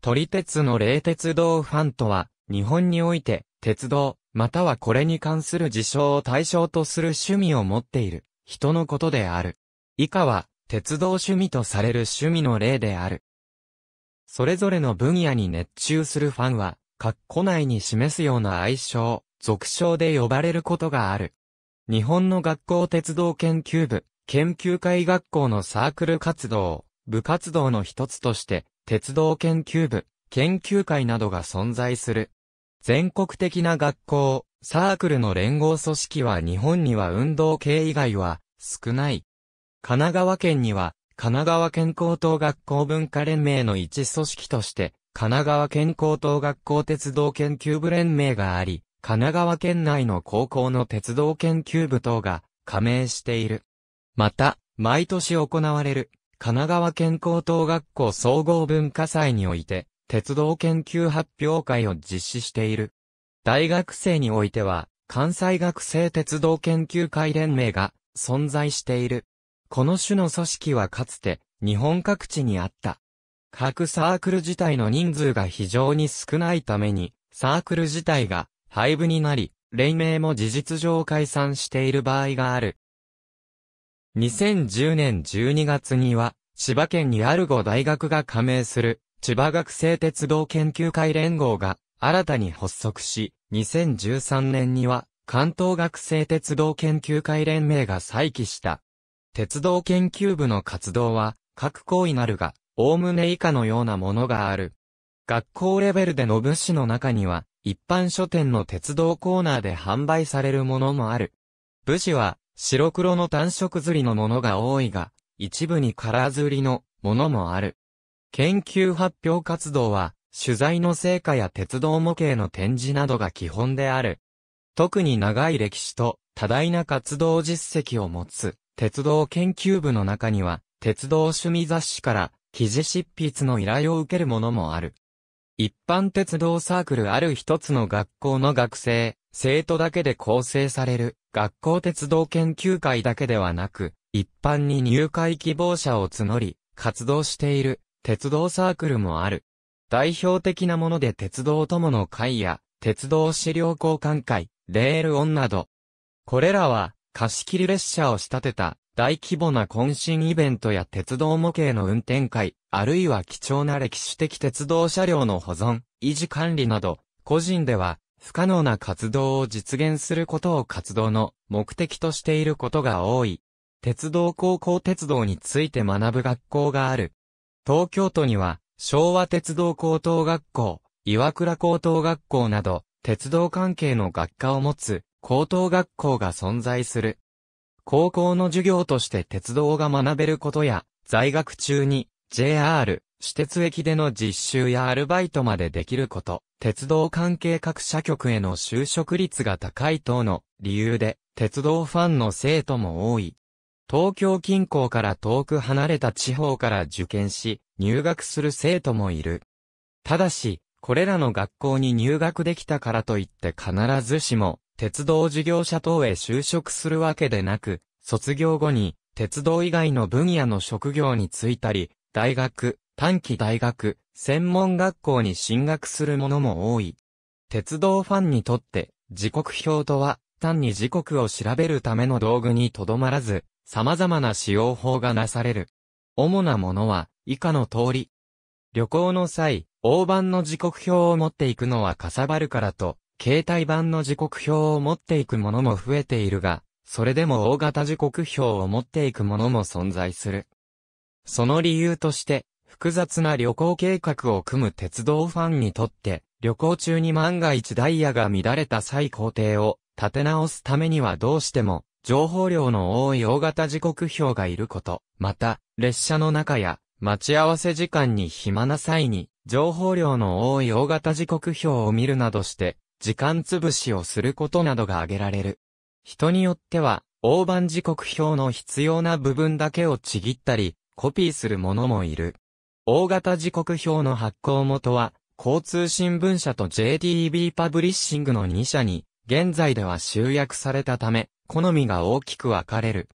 鳥鉄の冷鉄道ファンとは、日本において、鉄道、またはこれに関する事象を対象とする趣味を持っている、人のことである。以下は、鉄道趣味とされる趣味の例である。それぞれの分野に熱中するファンは、括弧内に示すような愛称、俗称で呼ばれることがある。日本の学校鉄道研究部、研究会学校のサークル活動、部活動の一つとして、鉄道研究部、研究会などが存在する。全国的な学校、サークルの連合組織は日本には運動系以外は少ない。神奈川県には神奈川県高等学校文化連盟の一組織として神奈川県高等学校鉄道研究部連盟があり、神奈川県内の高校の鉄道研究部等が加盟している。また、毎年行われる神奈川県高等学校総合文化祭において、鉄道研究発表会を実施している。大学生においては、関西学生鉄道研究会連盟が存在している。この種の組織はかつて日本各地にあった。各サークル自体の人数が非常に少ないために、サークル自体が廃部になり、連盟も事実上解散している場合がある。2010年12月には、千葉県にある5大学が加盟する、千葉学生鉄道研究会連合が、新たに発足し、2013年には、関東学生鉄道研究会連盟が再起した。鉄道研究部の活動は、各行為なるが、おおむね以下のようなものがある。学校レベルでの物資の中には、一般書店の鉄道コーナーで販売されるものもある。武士は、白黒の単色刷りのものが多いが、一部にカラー刷りのものもある。研究発表活動は、取材の成果や鉄道模型の展示などが基本である。特に長い歴史と多大な活動実績を持つ鉄道研究部の中には、鉄道趣味雑誌から記事執筆の依頼を受けるものもある。一般鉄道サークルある一つの学校の学生、生徒だけで構成される学校鉄道研究会だけではなく、一般に入会希望者を募り、活動している鉄道サークルもある。代表的なもので鉄道友の会や、鉄道資料交換会、レールオンなど。これらは、貸し切り列車を仕立てた大規模な懇親イベントや鉄道模型の運転会、あるいは貴重な歴史的鉄道車両の保存、維持管理など、個人では不可能な活動を実現することを活動の目的としていることが多い。鉄道高校鉄道について学ぶ学校がある。東京都には、昭和鉄道高等学校、岩倉高等学校など、鉄道関係の学科を持つ高等学校が存在する。高校の授業として鉄道が学べることや、在学中に JR、私鉄駅での実習やアルバイトまでできること。鉄道関係各社局への就職率が高い等の理由で、鉄道ファンの生徒も多い。東京近郊から遠く離れた地方から受験し、入学する生徒もいる。ただし、これらの学校に入学できたからといって必ずしも、鉄道事業者等へ就職するわけでなく、卒業後に、鉄道以外の分野の職業に就いたり、大学、短期大学、専門学校に進学する者も多い。鉄道ファンにとって、時刻表とは、単に時刻を調べるための道具にとどまらず、様々な使用法がなされる。主なものは、以下の通り。旅行の際、大判の時刻表を持っていくのはかさばるからと、携帯版の時刻表を持っていくものも増えているが、それでも大型時刻表を持っていくものも存在する。その理由として、複雑な旅行計画を組む鉄道ファンにとって、旅行中に万が一ダイヤが乱れた際工程を立て直すためにはどうしても、情報量の多い大型時刻表がいること、また、列車の中や、待ち合わせ時間に暇な際に、情報量の多い大型時刻表を見るなどして、時間潰しをすることなどが挙げられる。人によっては、大盤時刻表の必要な部分だけをちぎったり、コピーするものもいる。大型時刻表の発行元は、交通新聞社と JTB パブリッシングの2社に、現在では集約されたため、好みが大きく分かれる。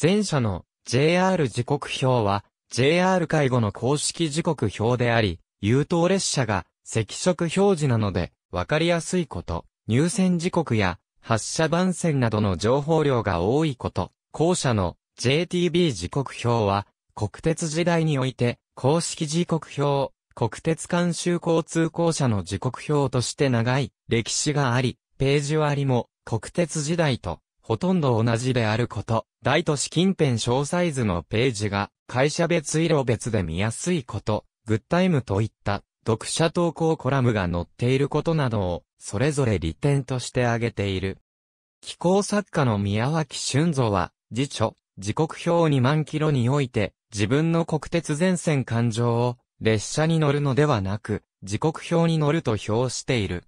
前者の JR 時刻表は、JR 介護の公式時刻表であり、優等列車が赤色表示なので、分かりやすいこと、入線時刻や発車番線などの情報量が多いこと、後者の JTB 時刻表は、国鉄時代において、公式時刻表、国鉄監修交通公社の時刻表として長い歴史があり、ページ割りも国鉄時代とほとんど同じであること、大都市近辺小サイズのページが会社別色別で見やすいこと、グッタイムといった読者投稿コラムが載っていることなどをそれぞれ利点として挙げている。気候作家の宮脇俊造は、辞書、時刻表2万キロにおいて、自分の国鉄全線環状を列車に乗るのではなく、時刻表に乗ると評している。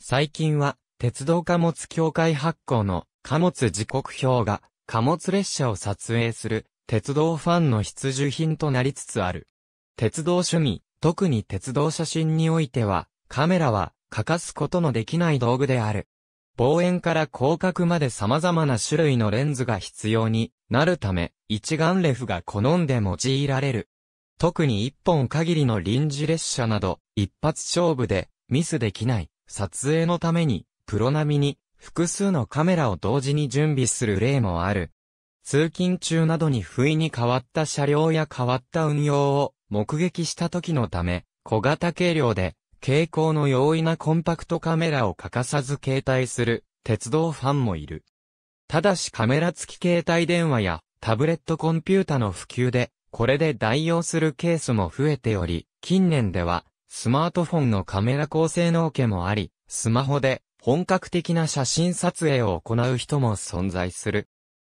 最近は、鉄道貨物協会発行の貨物時刻表が貨物列車を撮影する鉄道ファンの必需品となりつつある。鉄道趣味、特に鉄道写真においては、カメラは欠かすことのできない道具である。望遠から広角まで様々な種類のレンズが必要になるため、一眼レフが好んで用いられる。特に一本限りの臨時列車など、一発勝負でミスできない撮影のために、プロ並みに複数のカメラを同時に準備する例もある。通勤中などに不意に変わった車両や変わった運用を目撃した時のため、小型軽量で傾向の容易なコンパクトカメラを欠かさず携帯する鉄道ファンもいる。ただしカメラ付き携帯電話やタブレットコンピュータの普及で、これで代用するケースも増えており、近年ではスマートフォンのカメラ高性能家もあり、スマホで本格的な写真撮影を行う人も存在する。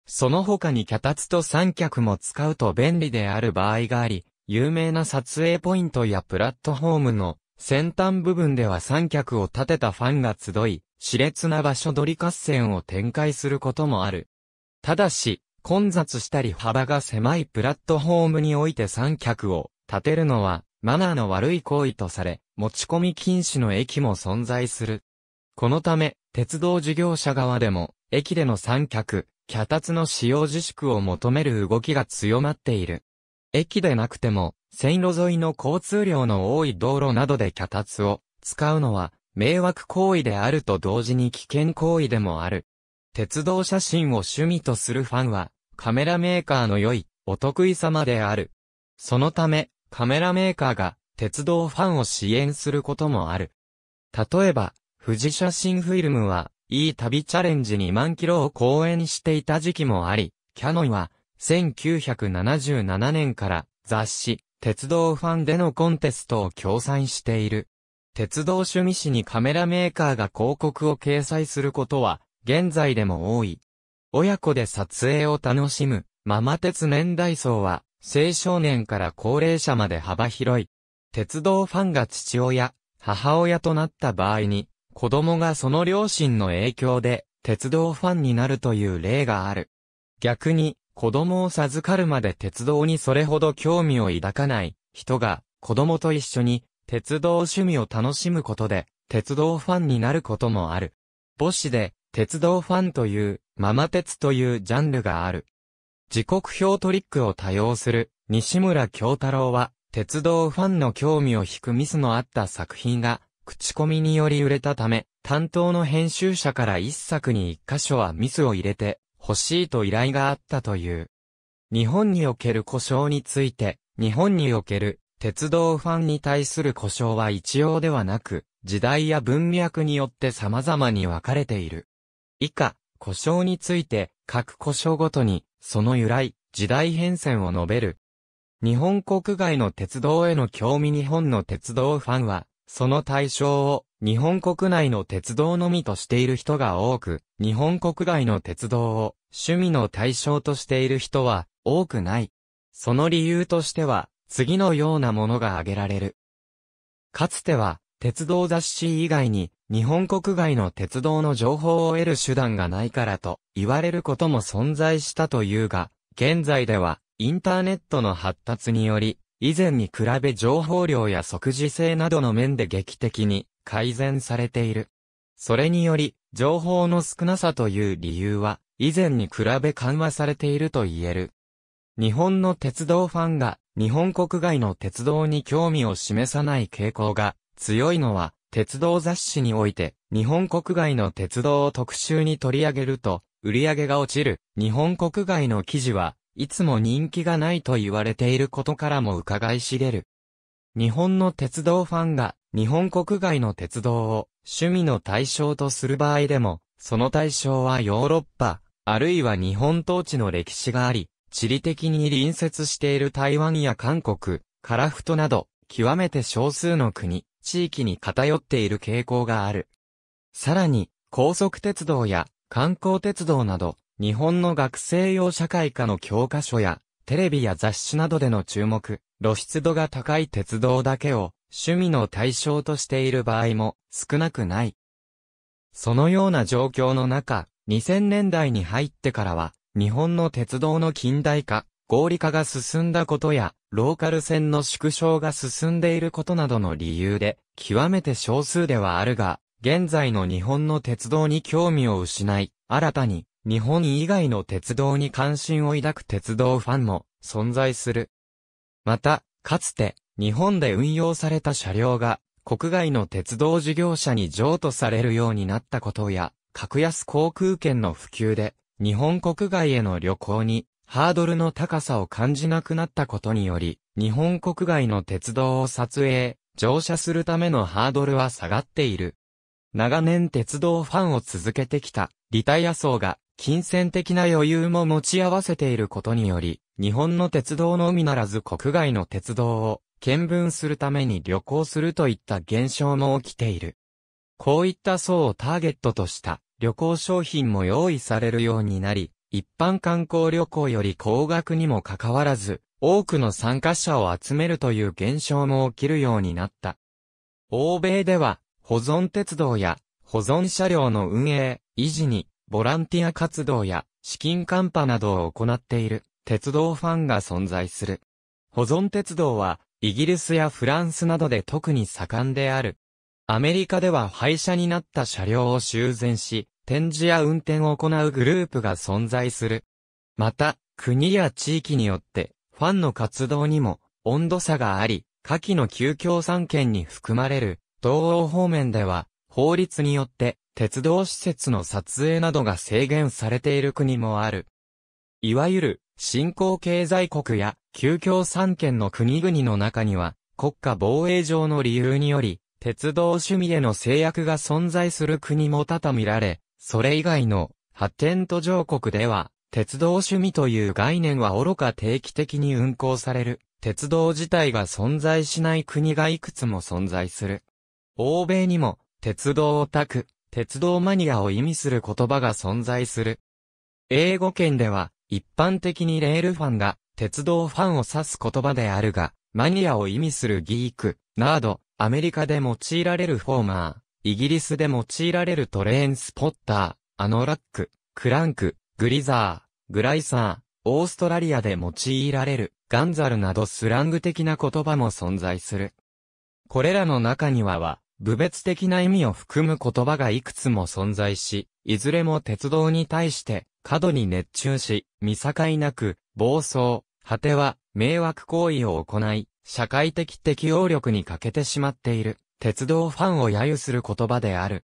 その他に脚立と三脚も使うと便利である場合があり、有名な撮影ポイントやプラットフォームの先端部分では三脚を立てたファンが集い、熾烈な場所取り合戦を展開することもある。ただし、混雑したり幅が狭いプラットフォームにおいて三脚を立てるのは、マナーの悪い行為とされ、持ち込み禁止の駅も存在する。このため、鉄道事業者側でも、駅での三脚、脚立の使用自粛を求める動きが強まっている。駅でなくても、線路沿いの交通量の多い道路などで脚立を使うのは迷惑行為であると同時に危険行為でもある。鉄道写真を趣味とするファンはカメラメーカーの良いお得意様である。そのためカメラメーカーが鉄道ファンを支援することもある。例えば、富士写真フィルムは、いい旅チャレンジ2万キロを公演していた時期もあり、キャノンは、1977年から雑誌、鉄道ファンでのコンテストを協賛している。鉄道趣味誌にカメラメーカーが広告を掲載することは、現在でも多い。親子で撮影を楽しむ、ママ鉄年代層は、青少年から高齢者まで幅広い。鉄道ファンが父親、母親となった場合に、子供がその両親の影響で、鉄道ファンになるという例がある。逆に、子供を授かるまで鉄道にそれほど興味を抱かない人が子供と一緒に鉄道趣味を楽しむことで鉄道ファンになることもある。母子で鉄道ファンというママ鉄というジャンルがある。時刻表トリックを多用する西村京太郎は鉄道ファンの興味を引くミスのあった作品が口コミにより売れたため担当の編集者から一作に一箇所はミスを入れて欲しいと依頼があったという。日本における故障について、日本における鉄道ファンに対する故障は一様ではなく、時代や文脈によって様々に分かれている。以下、故障について、各故障ごとに、その由来、時代変遷を述べる。日本国外の鉄道への興味日本の鉄道ファンは、その対象を日本国内の鉄道のみとしている人が多く、日本国外の鉄道を趣味の対象としている人は多くない。その理由としては、次のようなものが挙げられる。かつては、鉄道雑誌以外に、日本国外の鉄道の情報を得る手段がないからと言われることも存在したというが、現在では、インターネットの発達により、以前に比べ情報量や即時性などの面で劇的に改善されている。それにより、情報の少なさという理由は、以前に比べ緩和されていると言える。日本の鉄道ファンが、日本国外の鉄道に興味を示さない傾向が強いのは、鉄道雑誌において、日本国外の鉄道を特集に取り上げると、売り上げが落ちる、日本国外の記事は、いつも人気がないと言われていることからも伺い知れる。日本の鉄道ファンが日本国外の鉄道を趣味の対象とする場合でも、その対象はヨーロッパ、あるいは日本統治の歴史があり、地理的に隣接している台湾や韓国、カラフトなど、極めて少数の国、地域に偏っている傾向がある。さらに、高速鉄道や観光鉄道など、日本の学生用社会科の教科書や、テレビや雑誌などでの注目、露出度が高い鉄道だけを趣味の対象としている場合も少なくない。そのような状況の中、2000年代に入ってからは、日本の鉄道の近代化、合理化が進んだことや、ローカル線の縮小が進んでいることなどの理由で、極めて少数ではあるが、現在の日本の鉄道に興味を失い、新たに日本以外の鉄道に関心を抱く鉄道ファンも存在する。また、かつて日本で運用された車両が国外の鉄道事業者に譲渡されるようになったことや、格安航空券の普及で日本国外への旅行にハードルの高さを感じなくなったことにより、日本国外の鉄道を撮影、乗車するためのハードルは下がっている。長年鉄道ファンを続けてきたリタイア層が金銭的な余裕も持ち合わせていることにより、日本の鉄道のみならず国外の鉄道を見分するために旅行するといった現象も起きている。こういった層をターゲットとした旅行商品も用意されるようになり、一般観光旅行より高額にもかかわらず、多くの参加者を集めるという現象も起きるようになった。欧米では、保存鉄道や保存車両の運営、維持にボランティア活動や資金寒波などを行っている鉄道ファンが存在する。保存鉄道はイギリスやフランスなどで特に盛んである。アメリカでは廃車になった車両を修繕し、展示や運転を行うグループが存在する。また、国や地域によって、ファンの活動にも温度差があり、下記の休業三権に含まれる、東欧方面では、法律によって鉄道施設の撮影などが制限されている国もある。いわゆる、新興経済国や、旧共産権の国々の中には、国家防衛上の理由により、鉄道趣味への制約が存在する国も多々見られ、それ以外の発展途上国では、鉄道趣味という概念は愚か定期的に運行される、鉄道自体が存在しない国がいくつも存在する。欧米にも、鉄道オタク、鉄道マニアを意味する言葉が存在する。英語圏では、一般的にレールファンが、鉄道ファンを指す言葉であるが、マニアを意味するギーク、など、アメリカで用いられるフォーマー、イギリスで用いられるトレーンスポッター、アノラック、クランク、グリザー、グライサー、オーストラリアで用いられる、ガンザルなどスラング的な言葉も存在する。これらの中にはは、部別的な意味を含む言葉がいくつも存在し、いずれも鉄道に対して過度に熱中し、見境なく、暴走、果ては迷惑行為を行い、社会的適応力に欠けてしまっている、鉄道ファンを揶揄する言葉である。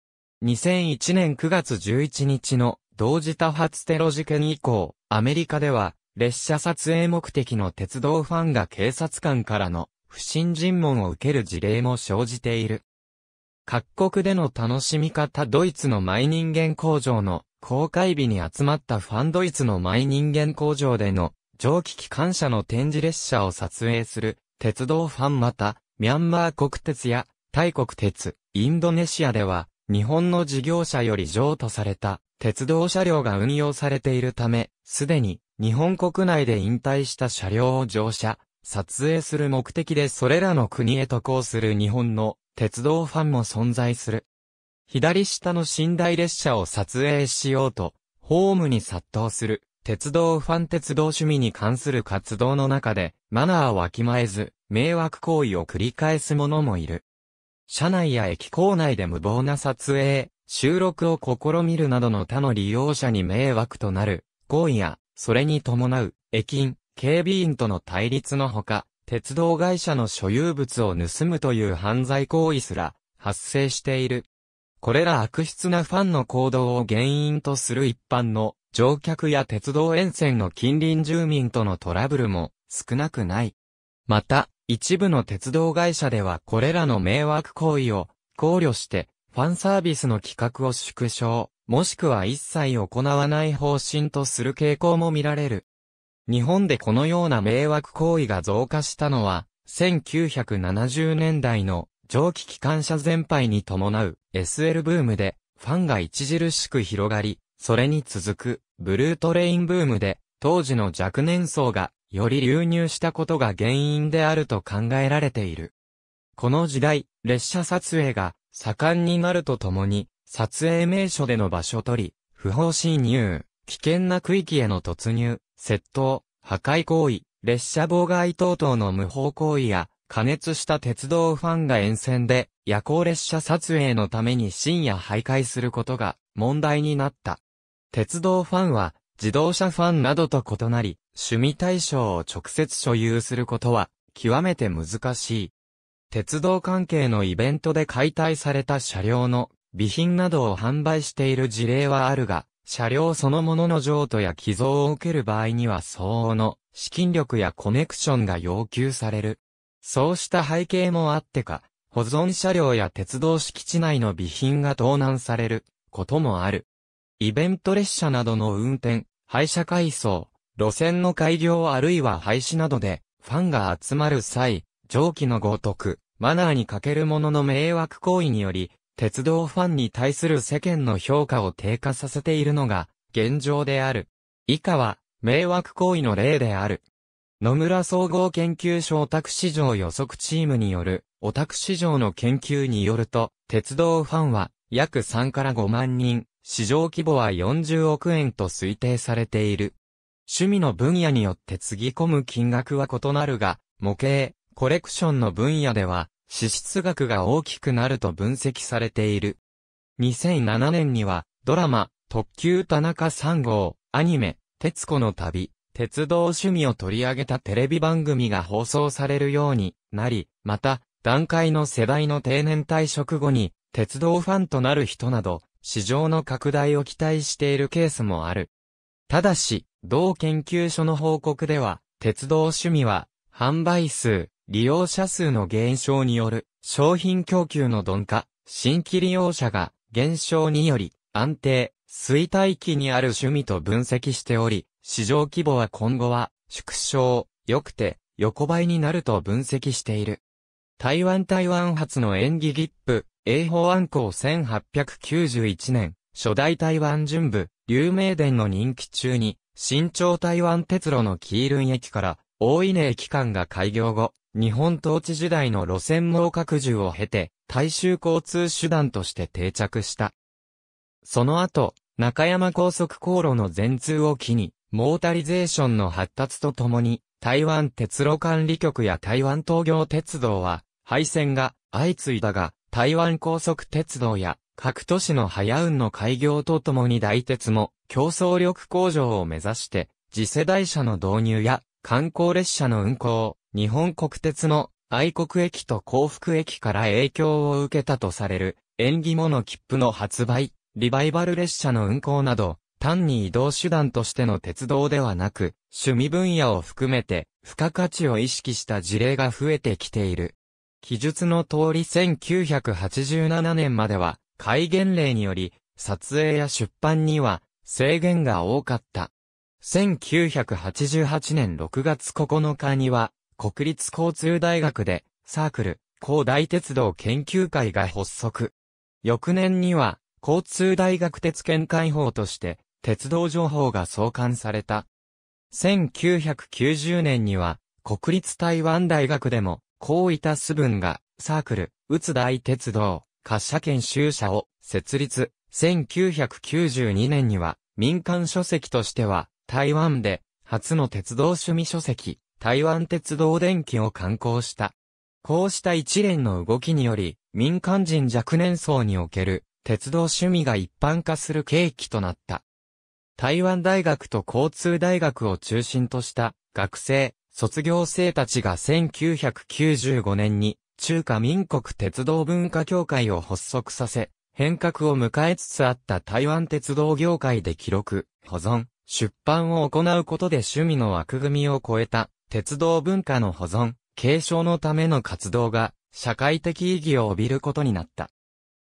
2001年9月11日の同時多発テロ事件以降、アメリカでは、列車撮影目的の鉄道ファンが警察官からの不審尋問を受ける事例も生じている。各国での楽しみ方ドイツのマイ人間工場の公開日に集まったファンドイツのマイ人間工場での蒸気機関車の展示列車を撮影する鉄道ファンまた、ミャンマー国鉄やタイ国鉄、インドネシアでは日本の事業者より譲渡された鉄道車両が運用されているため、すでに日本国内で引退した車両を乗車、撮影する目的でそれらの国へ渡航する日本の鉄道ファンも存在する。左下の寝台列車を撮影しようと、ホームに殺到する、鉄道ファン鉄道趣味に関する活動の中で、マナーをわきまえず、迷惑行為を繰り返す者もいる。車内や駅構内で無謀な撮影、収録を試みるなどの他の利用者に迷惑となる、行為や、それに伴う、駅員、警備員との対立のほか、鉄道会社の所有物を盗むという犯罪行為すら発生している。これら悪質なファンの行動を原因とする一般の乗客や鉄道沿線の近隣住民とのトラブルも少なくない。また、一部の鉄道会社ではこれらの迷惑行為を考慮してファンサービスの企画を縮小、もしくは一切行わない方針とする傾向も見られる。日本でこのような迷惑行為が増加したのは、1970年代の蒸気機関車全廃に伴う SL ブームで、ファンが著しく広がり、それに続くブルートレインブームで、当時の若年層がより流入したことが原因であると考えられている。この時代、列車撮影が盛んになるとともに、撮影名所での場所取り、不法侵入、危険な区域への突入、窃盗、破壊行為、列車妨害等々の無法行為や、加熱した鉄道ファンが沿線で夜行列車撮影のために深夜徘徊することが問題になった。鉄道ファンは自動車ファンなどと異なり、趣味対象を直接所有することは極めて難しい。鉄道関係のイベントで解体された車両の備品などを販売している事例はあるが、車両そのものの譲渡や寄贈を受ける場合には相応の資金力やコネクションが要求される。そうした背景もあってか、保存車両や鉄道敷地内の備品が盗難されることもある。イベント列車などの運転、廃車改装、路線の改良あるいは廃止などで、ファンが集まる際、上記のごとく、マナーに欠けるものの迷惑行為により、鉄道ファンに対する世間の評価を低下させているのが現状である。以下は迷惑行為の例である。野村総合研究所オタク市場予測チームによるオタク市場の研究によると、鉄道ファンは約3から5万人、市場規模は40億円と推定されている。趣味の分野によってつぎ込む金額は異なるが、模型、コレクションの分野では、支出額が大きくなると分析されている。2007年には、ドラマ、特急田中3号、アニメ、徹子の旅、鉄道趣味を取り上げたテレビ番組が放送されるようになり、また、段階の世代の定年退職後に、鉄道ファンとなる人など、市場の拡大を期待しているケースもある。ただし、同研究所の報告では、鉄道趣味は、販売数、利用者数の減少による商品供給の鈍化、新規利用者が減少により安定、衰退期にある趣味と分析しており、市場規模は今後は縮小、良くて横ばいになると分析している。台湾台湾発の演技ギップ、英法安港1891年、初代台湾巡部、流明殿の任期中に、新朝台湾鉄路の黄ン駅から、大稲駅間が開業後、日本統治時代の路線網拡充を経て、大衆交通手段として定着した。その後、中山高速航路の全通を機に、モータリゼーションの発達とともに、台湾鉄路管理局や台湾東京鉄道は、廃線が相次いだが、台湾高速鉄道や各都市の早運の開業とともに大鉄も競争力向上を目指して、次世代車の導入や観光列車の運行、日本国鉄の愛国駅と幸福駅から影響を受けたとされる、縁起物切符の発売、リバイバル列車の運行など、単に移動手段としての鉄道ではなく、趣味分野を含めて、付加価値を意識した事例が増えてきている。記述の通り1987年までは、戒厳令により、撮影や出版には制限が多かった。1988年6月9日には、国立交通大学で、サークル、高大鉄道研究会が発足。翌年には、交通大学鉄研解法として、鉄道情報が創刊された。1990年には、国立台湾大学でも、こういた素が、サークル、宇津大鉄道、滑車研修者を設立。1992年には、民間書籍としては、台湾で、初の鉄道趣味書籍、台湾鉄道電気を刊行した。こうした一連の動きにより、民間人若年層における鉄道趣味が一般化する契機となった。台湾大学と交通大学を中心とした学生、卒業生たちが1995年に中華民国鉄道文化協会を発足させ、変革を迎えつつあった台湾鉄道業界で記録、保存、出版を行うことで趣味の枠組みを超えた鉄道文化の保存、継承のための活動が、社会的意義を帯びることになった。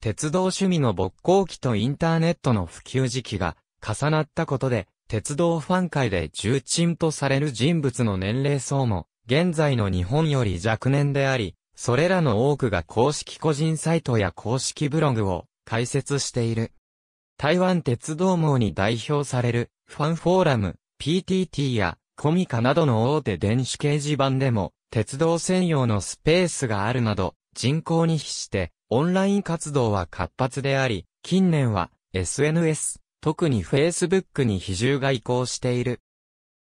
鉄道趣味の勃興期とインターネットの普及時期が重なったことで、鉄道ファン界で重鎮とされる人物の年齢層も、現在の日本より若年であり、それらの多くが公式個人サイトや公式ブログを開設している。台湾鉄道網に代表されるファンフォーラム PTT やコミカなどの大手電子掲示板でも、鉄道専用のスペースがあるなど、人口に比して、オンライン活動は活発であり、近年は SNS、特に Facebook に比重が移行している。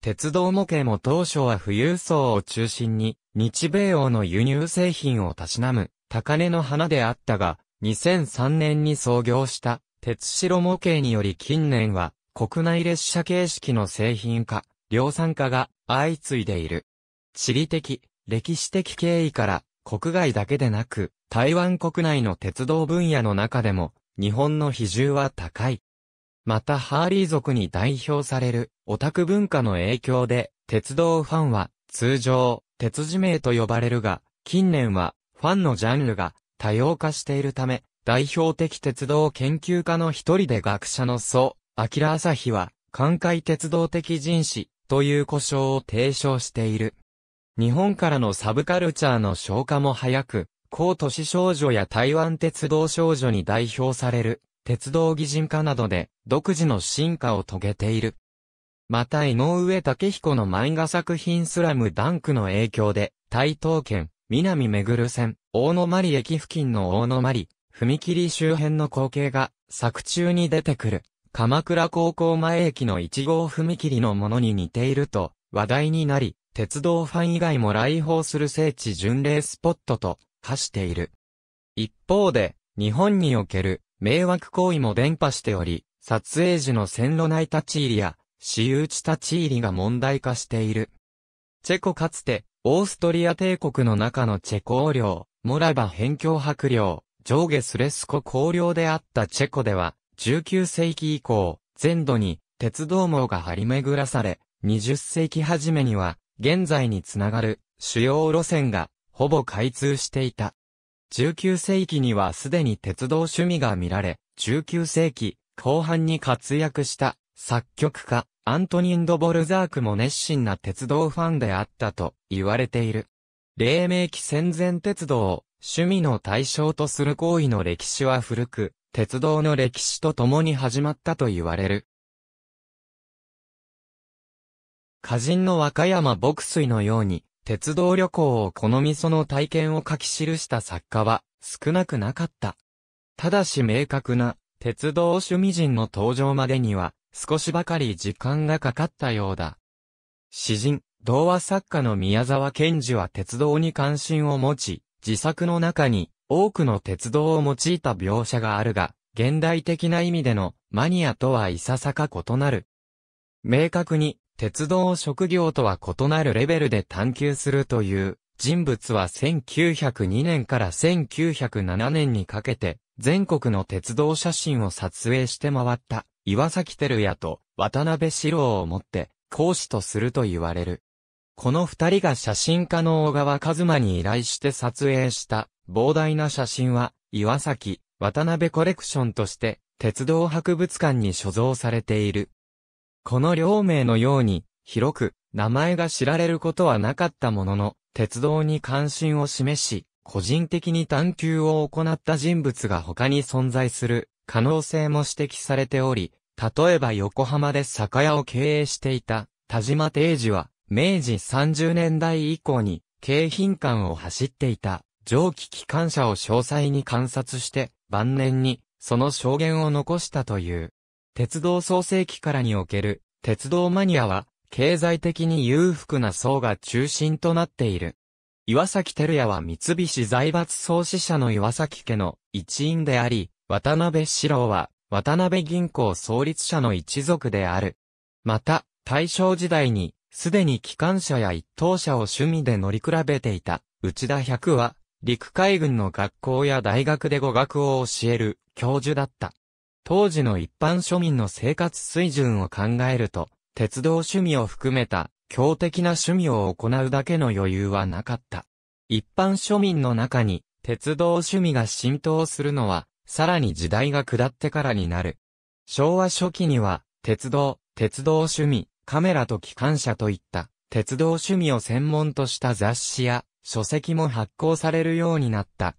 鉄道模型も当初は富裕層を中心に、日米欧の輸入製品をたしなむ、高値の花であったが、2003年に創業した、鉄白模型により近年は、国内列車形式の製品化、量産化が相次いでいる。地理的、歴史的経緯から国外だけでなく台湾国内の鉄道分野の中でも日本の比重は高い。またハーリー族に代表されるオタク文化の影響で鉄道ファンは通常鉄地名と呼ばれるが近年はファンのジャンルが多様化しているため代表的鉄道研究家の一人で学者の祖、明朝日は、関海鉄道的人士、という故障を提唱している。日本からのサブカルチャーの消化も早く、高都市少女や台湾鉄道少女に代表される、鉄道擬人化などで、独自の進化を遂げている。また井上武彦の漫画作品スラムダンクの影響で、台東県、南めぐる線、大野まり駅付近の大野まり、踏切周辺の光景が作中に出てくる。鎌倉高校前駅の1号踏切のものに似ていると話題になり、鉄道ファン以外も来訪する聖地巡礼スポットと化している。一方で、日本における迷惑行為も伝播しており、撮影時の線路内立ち入りや、私有地立ち入りが問題化している。チェコかつて、オーストリア帝国の中のチェコ王領、モラバ辺境白領、上下スレスコ公領であったチェコでは、19世紀以降、全土に鉄道網が張り巡らされ、20世紀初めには、現在につながる主要路線がほぼ開通していた。19世紀にはすでに鉄道趣味が見られ、19世紀後半に活躍した作曲家アントニン・ド・ボルザークも熱心な鉄道ファンであったと言われている。黎明期戦前鉄道を趣味の対象とする行為の歴史は古く、鉄道の歴史と共に始まったと言われる。歌人の和歌山牧水のように、鉄道旅行を好みその体験を書き記した作家は少なくなかった。ただし明確な鉄道趣味人の登場までには少しばかり時間がかかったようだ。詩人、童話作家の宮沢賢治は鉄道に関心を持ち、自作の中に多くの鉄道を用いた描写があるが、現代的な意味でのマニアとはいささか異なる。明確に鉄道を職業とは異なるレベルで探求するという人物は1902年から1907年にかけて全国の鉄道写真を撮影して回った岩崎照也と渡辺史郎をもって講師とすると言われる。この二人が写真家の小川和馬に依頼して撮影した膨大な写真は、岩崎、渡辺コレクションとして、鉄道博物館に所蔵されている。この両名のように、広く、名前が知られることはなかったものの、鉄道に関心を示し、個人的に探求を行った人物が他に存在する可能性も指摘されており、例えば横浜で酒屋を経営していた田島定治は明治30年代以降に京浜間を走っていた。蒸気機関車を詳細に観察して、晩年に、その証言を残したという。鉄道創世期からにおける、鉄道マニアは、経済的に裕福な層が中心となっている。岩崎照也は三菱財閥創始者の岩崎家の一員であり、渡辺四郎は渡辺銀行創立者の一族である。また、大正時代に、すでに機関車や一等車を趣味で乗り比べていた、内田百は、陸海軍の学校や大学で語学を教える教授だった。当時の一般庶民の生活水準を考えると、鉄道趣味を含めた強的な趣味を行うだけの余裕はなかった。一般庶民の中に鉄道趣味が浸透するのは、さらに時代が下ってからになる。昭和初期には、鉄道、鉄道趣味、カメラと機関車といった、鉄道趣味を専門とした雑誌や書籍も発行されるようになった。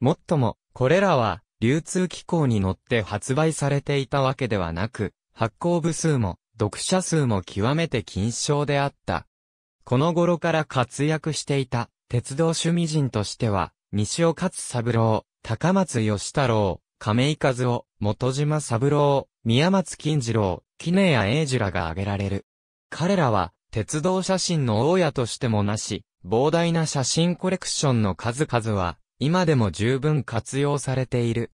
もっとも、これらは、流通機構に乗って発売されていたわけではなく、発行部数も、読者数も極めて均称であった。この頃から活躍していた、鉄道趣味人としては、西尾勝三郎、高松義太郎、亀井和夫、元島三郎、宮松金次郎、杵屋英二らが挙げられる。彼らは、鉄道写真の大家としてもなし、膨大な写真コレクションの数々は、今でも十分活用されている。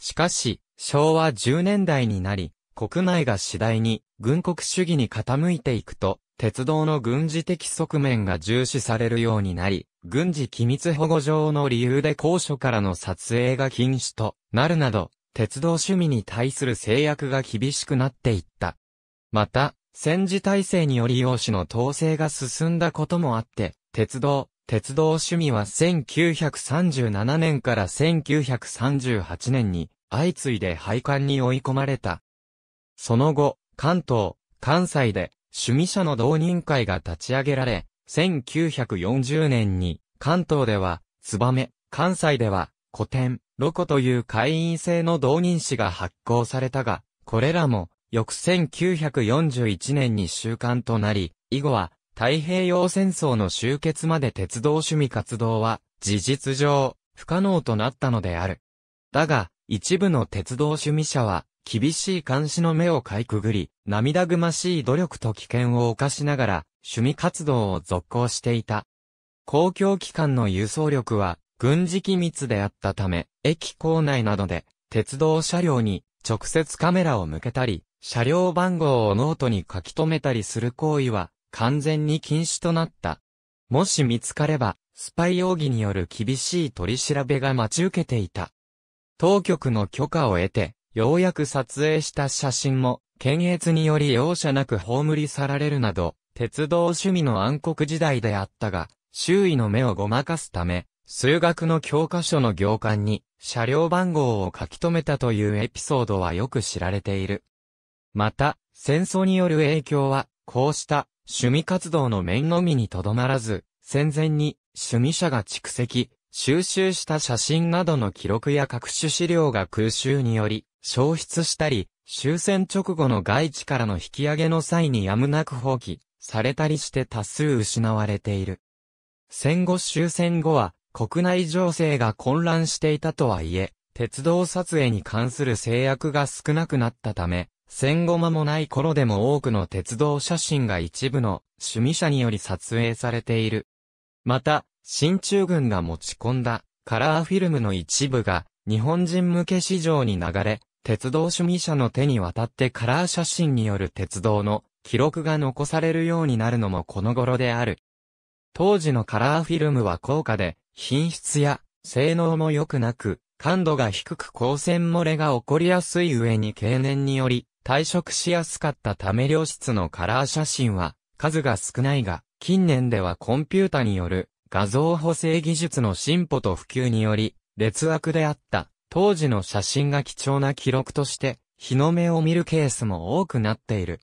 しかし、昭和10年代になり、国内が次第に軍国主義に傾いていくと、鉄道の軍事的側面が重視されるようになり、軍事機密保護上の理由で高所からの撮影が禁止となるなど、鉄道趣味に対する制約が厳しくなっていった。また、戦時体制により用紙の統制が進んだこともあって、鉄道。鉄道趣味は1937年から1938年に相次いで廃刊に追い込まれた。その後、関東、関西で趣味者の同人会が立ち上げられ、1940年に関東では、ツバメ、関西では、古典、ロコという会員制の同人誌が発行されたが、これらも、翌1941年に習慣となり、以後は、太平洋戦争の終結まで鉄道趣味活動は、事実上、不可能となったのである。だが、一部の鉄道趣味者は、厳しい監視の目をかいくぐり、涙ぐましい努力と危険を冒しながら、趣味活動を続行していた。公共機関の輸送力は、軍事機密であったため、駅構内などで、鉄道車両に直接カメラを向けたり、車両番号をノートに書き留めたりする行為は、完全に禁止となった。もし見つかれば、スパイ容疑による厳しい取り調べが待ち受けていた。当局の許可を得て、ようやく撮影した写真も、検閲により容赦なく葬り去られるなど、鉄道趣味の暗黒時代であったが、周囲の目をごまかすため、数学の教科書の行間に車両番号を書き留めたというエピソードはよく知られている。また、戦争による影響は、こうした趣味活動の面のみにとどまらず、戦前に趣味者が蓄積、収集した写真などの記録や各種資料が空襲により消失したり、終戦直後の外地からの引き上げの際にやむなく放棄されたりして多数失われている。戦後終戦後は国内情勢が混乱していたとはいえ、鉄道撮影に関する制約が少なくなったため、戦後間もない頃でも多くの鉄道写真が一部の趣味者により撮影されている。また、新中軍が持ち込んだカラーフィルムの一部が日本人向け市場に流れ、鉄道趣味者の手に渡ってカラー写真による鉄道の記録が残されるようになるのもこの頃である。当時のカラーフィルムは高価で、品質や性能も良くなく、感度が低く光線漏れが起こりやすい上に経年により、退職しやすかったため良質のカラー写真は数が少ないが、近年ではコンピュータによる画像補正技術の進歩と普及により、劣悪であった当時の写真が貴重な記録として日の目を見るケースも多くなっている。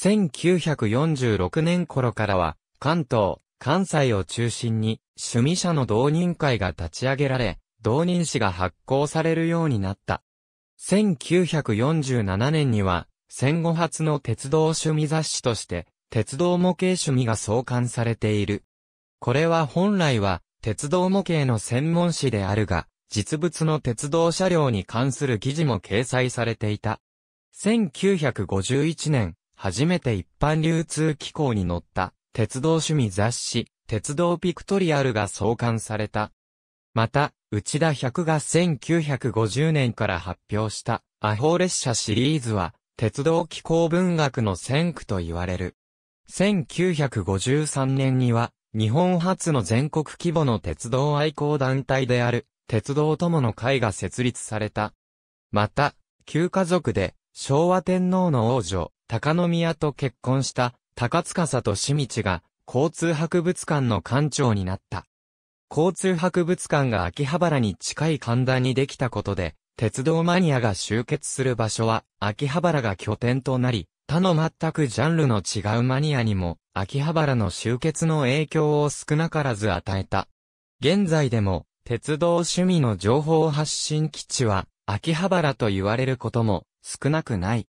1946年頃からは関東、関西を中心に趣味者の同人会が立ち上げられ、同人誌が発行されるようになった。1947年には、戦後初の鉄道趣味雑誌として、鉄道模型趣味が創刊されている。これは本来は、鉄道模型の専門誌であるが、実物の鉄道車両に関する記事も掲載されていた。1951年、初めて一般流通機構に載った鉄道趣味雑誌、鉄道ピクトリアルが創刊された。また、内田百が1950年から発表したアホー列車シリーズは、鉄道機構文学の先駆と言われる。1953年には、日本初の全国規模の鉄道愛好団体である、鉄道友の会が設立された。また、旧家族で、昭和天皇の王女、高宮と結婚した、高司と清道が、交通博物館の館長になった。交通博物館が秋葉原に近い神田にできたことで、鉄道マニアが集結する場所は、秋葉原が拠点となり、他の全くジャンルの違うマニアにも、秋葉原の集結の影響を少なからず与えた。現在でも、鉄道趣味の情報発信基地は、秋葉原と言われることも少なくない。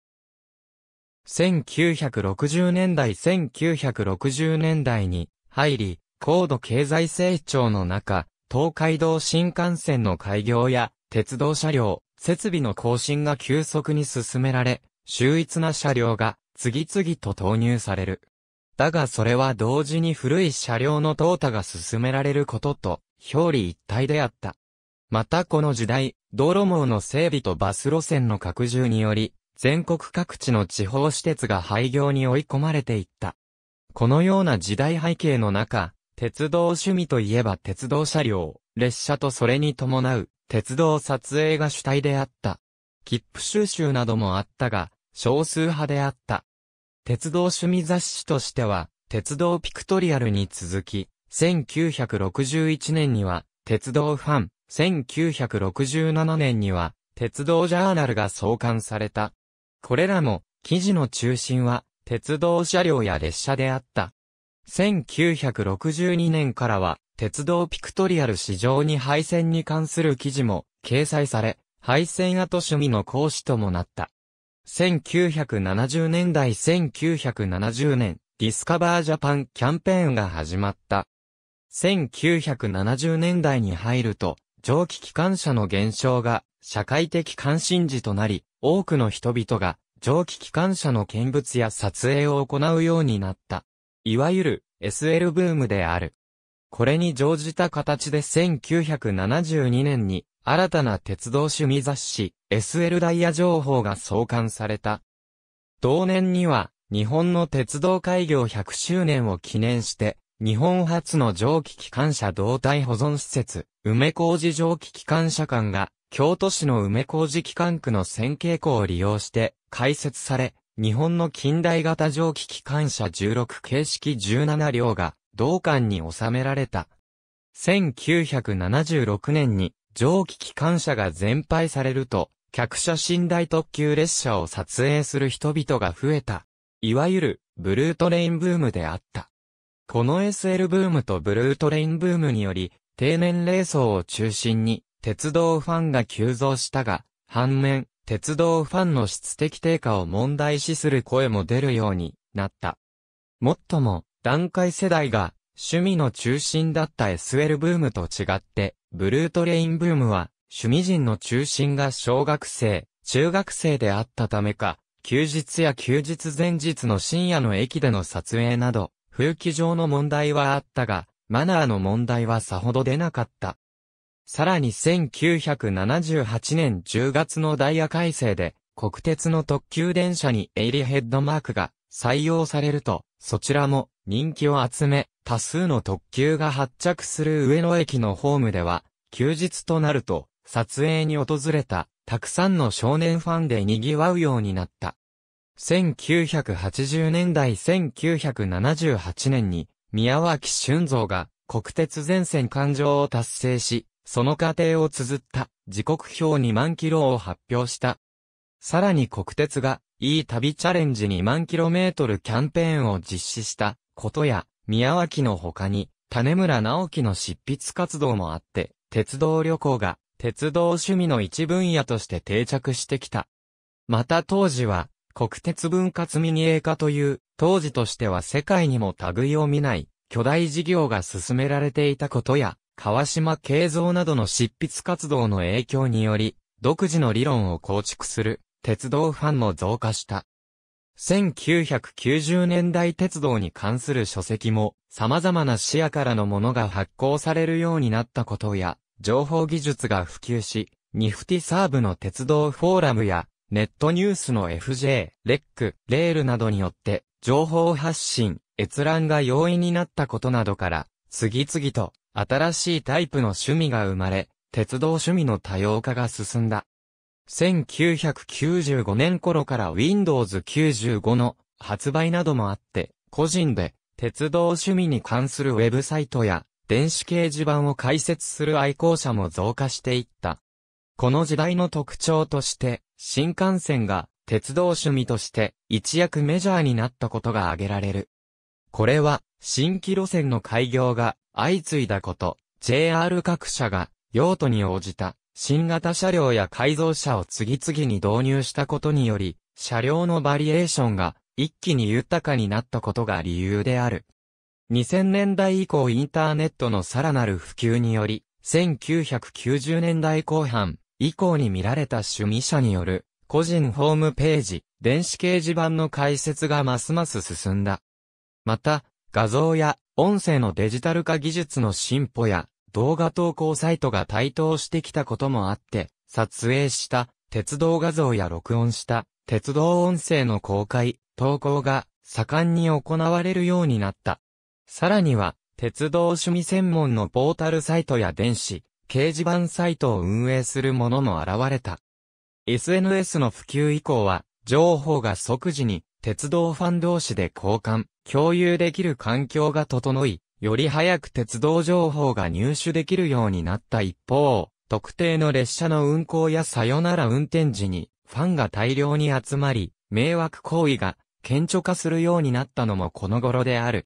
1960年代1960年代に入り、高度経済成長の中、東海道新幹線の開業や、鉄道車両、設備の更新が急速に進められ、秀逸な車両が次々と投入される。だがそれは同時に古い車両の淘汰が進められることと表裏一体であった。またこの時代、道路網の整備とバス路線の拡充により、全国各地の地方私鉄が廃業に追い込まれていった。このような時代背景の中、鉄道趣味といえば鉄道車両、列車とそれに伴う鉄道撮影が主体であった。切符収集などもあったが、少数派であった。鉄道趣味雑誌としては、鉄道ピクトリアルに続き、1961年には、鉄道ファン、1967年には、鉄道ジャーナルが創刊された。これらも、記事の中心は、鉄道車両や列車であった。1962年からは、鉄道ピクトリアル市場に配線に関する記事も掲載され、配線跡趣味の講師ともなった。1970年代1970年、ディスカバージャパンキャンペーンが始まった。1970年代に入ると、蒸気機関車の減少が社会的関心事となり、多くの人々が蒸気機関車の見物や撮影を行うようになった。いわゆる SL ブームである。これに乗じた形で1972年に新たな鉄道趣味雑誌 SL ダイヤ情報が創刊された。同年には日本の鉄道開業100周年を記念して日本初の蒸気機関車動体保存施設梅小路蒸気機関車館が京都市の梅小路機関区の線形庫を利用して開設され日本の近代型蒸気機関車16形式17両が同館に収められた。1976年に蒸気機関車が全廃されると、客車寝台特急列車を撮影する人々が増えた。いわゆる、ブルートレインブームであった。この SL ブームとブルートレインブームにより、低年齢層を中心に、鉄道ファンが急増したが、反面、鉄道ファンの質的低下を問題視する声も出るようになった。もっとも、段階世代が趣味の中心だった SL ブームと違って、ブルートレインブームは趣味人の中心が小学生、中学生であったためか、休日や休日前日の深夜の駅での撮影など、風紀上の問題はあったが、マナーの問題はさほど出なかった。さらに1978年10月のダイヤ改正で、国鉄の特急電車にエイリヘッドマークが採用されると、そちらも人気を集め、多数の特急が発着する上野駅のホームでは、休日となると、撮影に訪れた、たくさんの少年ファンで賑わうようになった。1980年代1978年に、宮脇俊造が国鉄全線環状を達成し、その過程を綴った時刻表2万キロを発表した。さらに国鉄が、いい旅チャレンジ2万キロメートルキャンペーンを実施したことや、宮脇の他に、種村直樹の執筆活動もあって、鉄道旅行が、鉄道趣味の一分野として定着してきた。また当時は、国鉄分割民営化という、当時としては世界にも類を見ない、巨大事業が進められていたことや、川島慶三などの執筆活動の影響により、独自の理論を構築する、鉄道ファンも増加した。1990年代鉄道に関する書籍も、様々な視野からのものが発行されるようになったことや、情報技術が普及し、ニフティサーブの鉄道フォーラムや、ネットニュースの FJ、レック、レールなどによって、情報発信、閲覧が容易になったことなどから、次々と新しいタイプの趣味が生まれ、鉄道趣味の多様化が進んだ。1995年頃から Windows 95の発売などもあって、個人で鉄道趣味に関するウェブサイトや電子掲示板を開設する愛好者も増加していった。この時代の特徴として、新幹線が鉄道趣味として一躍メジャーになったことが挙げられる。これは新規路線の開業が相次いだこと、JR 各社が用途に応じた新型車両や改造車を次々に導入したことにより、車両のバリエーションが一気に豊かになったことが理由である。2000年代以降インターネットのさらなる普及により、1990年代後半以降に見られた趣味者による個人ホームページ、電子掲示板の開設がますます進んだ。また、画像や音声のデジタル化技術の進歩や動画投稿サイトが台頭してきたこともあって、撮影した鉄道画像や録音した鉄道音声の公開、投稿が盛んに行われるようになった。さらには、鉄道趣味専門のポータルサイトや電子、掲示板サイトを運営するものも現れた。SNS の普及以降は、情報が即時に鉄道ファン同士で交換、共有できる環境が整い、より早く鉄道情報が入手できるようになった一方、特定の列車の運行やさよなら運転時に、ファンが大量に集まり、迷惑行為が顕著化するようになったのもこの頃である。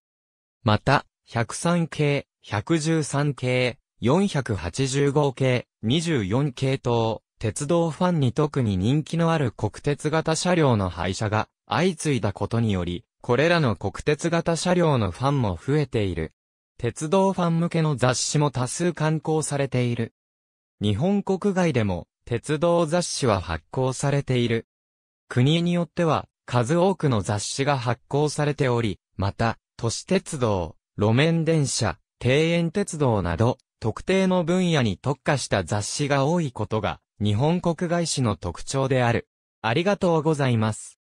また、103系、113系、485系、24系等、鉄道ファンに特に人気のある国鉄型車両の廃車が相次いだことにより、これらの国鉄型車両のファンも増えている。鉄道ファン向けの雑誌も多数刊行されている。日本国外でも鉄道雑誌は発行されている。国によっては数多くの雑誌が発行されており、また、都市鉄道、路面電車、庭園鉄道など、特定の分野に特化した雑誌が多いことが、日本国外史の特徴である。ありがとうございます。